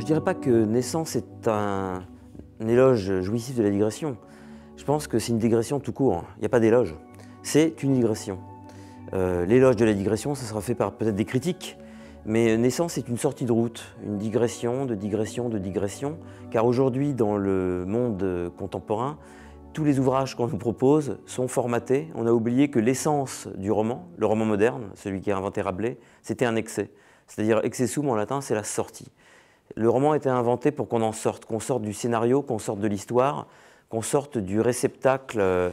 Je ne dirais pas que naissance est un, éloge jouissif de la digression. Je pense que c'est une digression tout court. Hein. Il n'y a pas d'éloge. C'est une digression. Euh, l'éloge de la digression, ça sera fait par peut-être des critiques, mais naissance est une sortie de route, une digression, de digression, de digression, car aujourd'hui, dans le monde contemporain, tous les ouvrages qu'on nous propose sont formatés. On a oublié que l'essence du roman, le roman moderne, celui qui a inventé Rabelais, c'était un excès. C'est-à-dire excessum en latin, c'est la sortie. Le roman a été inventé pour qu'on en sorte, qu'on sorte du scénario, qu'on sorte de l'histoire, qu'on sorte du réceptacle euh,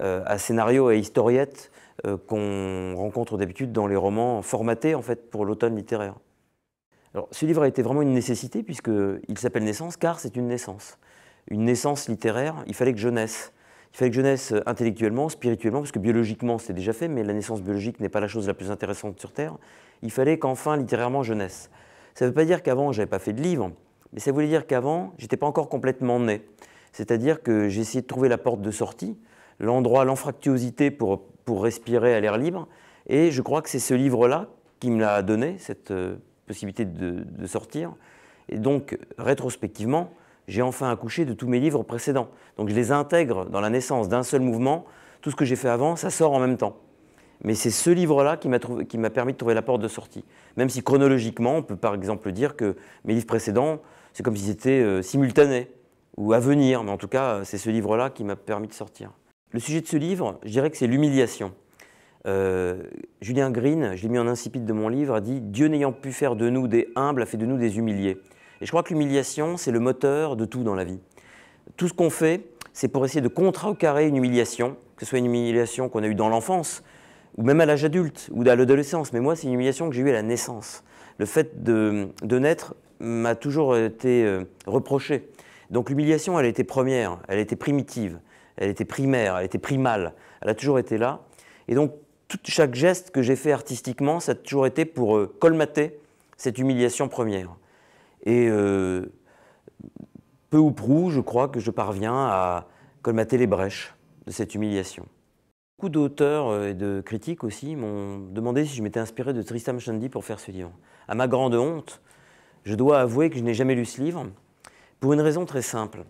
à scénario et historiette euh, qu'on rencontre d'habitude dans les romans formatés en fait pour l'automne littéraire. Alors, ce livre a été vraiment une nécessité puisqu'il s'appelle Naissance car c'est une naissance. Une naissance littéraire, il fallait que je naisse. Il fallait que je naisse intellectuellement, spirituellement, parce que biologiquement c'était déjà fait, mais la naissance biologique n'est pas la chose la plus intéressante sur Terre. Il fallait qu'enfin littérairement je naisse. Ça ne veut pas dire qu'avant, je n'avais pas fait de livre, mais ça voulait dire qu'avant, je n'étais pas encore complètement né. C'est-à-dire que j'ai essayé de trouver la porte de sortie, l'endroit, l'enfractuosité pour, respirer à l'air libre. Et je crois que c'est ce livre-là qui me l'a donné, cette euh, possibilité de, sortir. Et donc, rétrospectivement, j'ai enfin accouché de tous mes livres précédents. Donc je les intègre dans la naissance d'un seul mouvement. Tout ce que j'ai fait avant, ça sort en même temps. Mais c'est ce livre-là qui m'a permis de trouver la porte de sortie. Même si chronologiquement, on peut par exemple dire que mes livres précédents, c'est comme s'ils étaient simultané euh, simultanés ou à venir. Mais en tout cas, euh, c'est ce livre-là qui m'a permis de sortir. Le sujet de ce livre, je dirais que c'est l'humiliation. Euh, Julien Green, je l'ai mis en incipit de mon livre, a dit Dieu n'ayant pu faire de nous des humbles, a fait de nous des humiliés. Et je crois que l'humiliation, c'est le moteur de tout dans la vie. Tout ce qu'on fait, c'est pour essayer de contrecarrer une humiliation, que ce soit une humiliation qu'on a eue dans l'enfance, ou même à l'âge adulte, ou à l'adolescence. Mais moi, c'est une humiliation que j'ai eue à la naissance. Le fait de, de naître m'a toujours été euh, reproché. Donc l'humiliation, elle était première, elle était primitive, elle était primaire, elle était primale, elle a toujours été là. Et donc chaque geste que j'ai fait artistiquement, ça a toujours été pour euh, colmater cette humiliation première. Et euh, peu ou prou, je crois que je parviens à colmater les brèches de cette humiliation. Beaucoup d'auteurs euh, et de critiques aussi m'ont demandé si je m'étais inspiré de Tristram Shandy pour faire ce livre. À ma grande honte, je dois avouer que je n'ai jamais lu ce livre pour une raison très simple.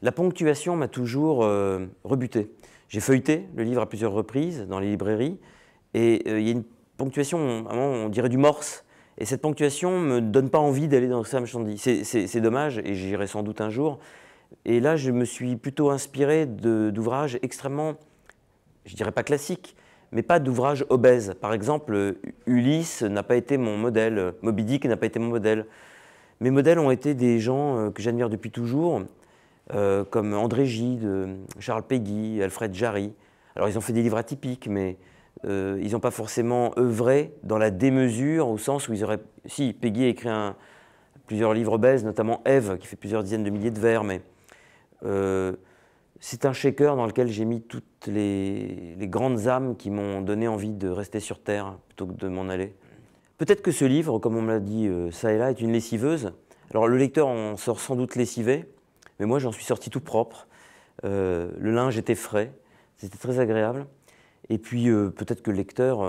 La ponctuation m'a toujours euh, rebuté. J'ai feuilleté le livre à plusieurs reprises dans les librairies et euh, il y a une ponctuation, on dirait du morse. Et cette ponctuation ne me donne pas envie d'aller dans Tristram Shandy. C'est dommage et j'irai sans doute un jour. Et là, je me suis plutôt inspiré d'ouvrages extrêmement je dirais pas classique, mais pas d'ouvrage obèse. Par exemple, Ulysse n'a pas été mon modèle, Moby Dick n'a pas été mon modèle. Mes modèles ont été des gens euh, que j'admire depuis toujours, euh, comme André Gide, Charles Peggy, Alfred Jarry. Alors ils ont fait des livres atypiques, mais euh, ils n'ont pas forcément œuvré dans la démesure, au sens où ils auraient... Si, Peggy a écrit plusieurs livres obèses, notamment Ève, qui fait plusieurs dizaines de milliers de vers, mais... C'est un shaker dans lequel j'ai mis toutes les, grandes âmes qui m'ont donné envie de rester sur Terre plutôt que de m'en aller. Peut-être que ce livre, comme on me l'a dit euh, ça et là, est une lessiveuse. Alors le lecteur en sort sans doute lessivé, mais moi j'en suis sorti tout propre. Euh, le linge était frais, c'était très agréable. Et puis euh, peut-être que le lecteur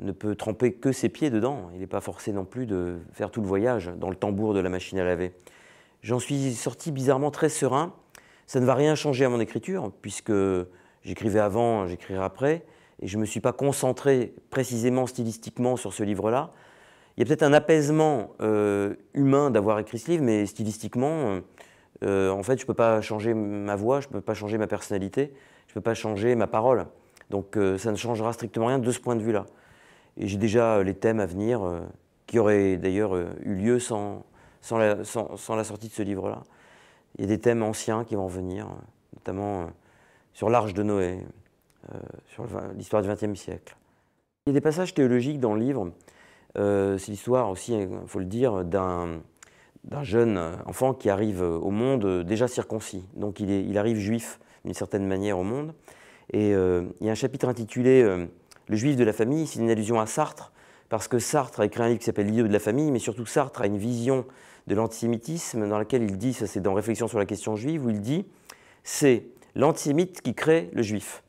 ne peut tremper que ses pieds dedans. Il n'est pas forcé non plus de faire tout le voyage dans le tambour de la machine à laver. J'en suis sorti bizarrement très serein. Ça ne va rien changer à mon écriture, puisque j'écrivais avant, j'écrirai après, et je ne me suis pas concentré précisément stylistiquement sur ce livre-là. Il y a peut-être un apaisement euh, humain d'avoir écrit ce livre, mais stylistiquement, euh, en fait, je ne peux pas changer ma voix, je ne peux pas changer ma personnalité, je ne peux pas changer ma parole. Donc euh, ça ne changera strictement rien de ce point de vue-là. Et j'ai déjà les thèmes à venir, qui auraient d'ailleurs eu lieu sans la sortie de ce livre-là. Il y a des thèmes anciens qui vont venir, notamment euh, sur l'Arche de Noé, euh, sur l'histoire du XXe siècle. Il y a des passages théologiques dans le livre. Euh, c'est l'histoire aussi, il hein, faut le dire, d'un d'un jeune enfant qui arrive au monde déjà circoncis. Donc il, il arrive juif d'une certaine manière au monde. Et il y a un chapitre intitulé Le juif de la famille, c'est une allusion à Sartre, parce que Sartre a écrit un livre qui s'appelle L'idée de la famille, mais surtout Sartre a une vision de l'antisémitisme dans laquelle il dit, ça c'est dans Réflexion sur la question juive, où il dit c'est l'antisémite qui crée le juif.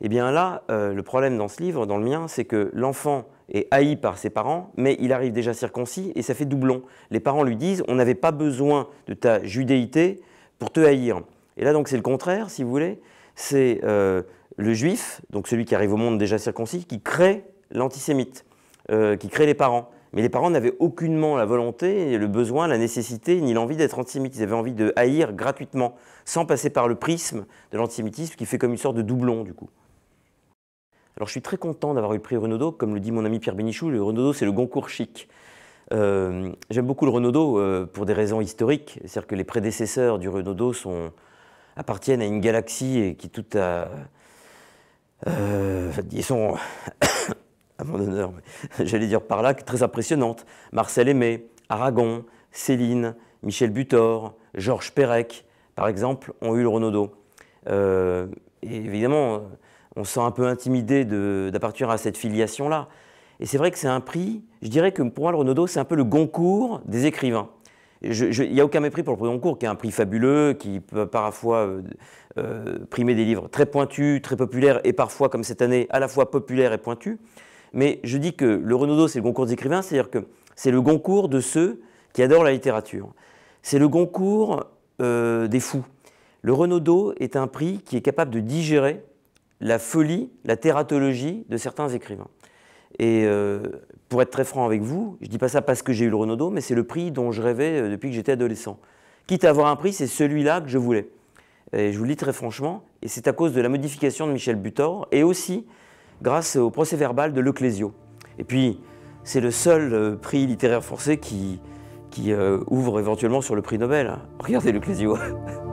Eh bien là, euh, le problème dans ce livre, dans le mien, c'est que l'enfant est haï par ses parents, mais il arrive déjà circoncis et ça fait doublon. Les parents lui disent on n'avait pas besoin de ta judéité pour te haïr. Et là donc c'est le contraire, si vous voulez, c'est euh, le juif, donc celui qui arrive au monde déjà circoncis, qui crée l'antisémite. Euh, qui créent les parents. Mais les parents n'avaient aucunement la volonté, le besoin, la nécessité, ni l'envie d'être antisémites. Ils avaient envie de haïr gratuitement, sans passer par le prisme de l'antisémitisme qui fait comme une sorte de doublon, du coup. Alors je suis très content d'avoir eu le prix Renaudot, comme le dit mon ami Pierre Bénichou, le Renaudot c'est le Goncourt chic. Euh, j'aime beaucoup le Renaudot euh, pour des raisons historiques, c'est-à-dire que les prédécesseurs du Renaudot appartiennent à une galaxie et qui tout a, ils sont honneur, j'allais dire par là, très impressionnante. Marcel Aimé, Aragon, Céline, Michel Butor, Georges Perec, par exemple, ont eu le Renaudot. Euh, et évidemment, euh, on se sent un peu intimidé d'appartenir à cette filiation-là. Et c'est vrai que c'est un prix, je dirais que pour moi, le Renaudot, c'est un peu le Goncourt des écrivains. Il n'y a aucun mépris pour le prix Goncourt, qui est un prix fabuleux, qui peut parfois euh, primer des livres très pointus, très populaires, et parfois, comme cette année, à la fois populaires et pointus. Mais je dis que le Renaudot, c'est le concours des écrivains, c'est-à-dire que c'est le concours de ceux qui adorent la littérature. C'est le concours euh, des fous. Le Renaudot est un prix qui est capable de digérer la folie, la thératologie de certains écrivains. Et euh, pour être très franc avec vous, je ne dis pas ça parce que j'ai eu le Renaudot, mais c'est le prix dont je rêvais euh, depuis que j'étais adolescent. Quitte à avoir un prix, c'est celui-là que je voulais. Et je vous le dis très franchement, et c'est à cause de la modification de Michel Butor, et aussi grâce au procès verbal de Leclésio. Et puis, c'est le seul euh, prix littéraire forcé qui, euh, ouvre éventuellement sur le prix Nobel. Regardez Leclésio.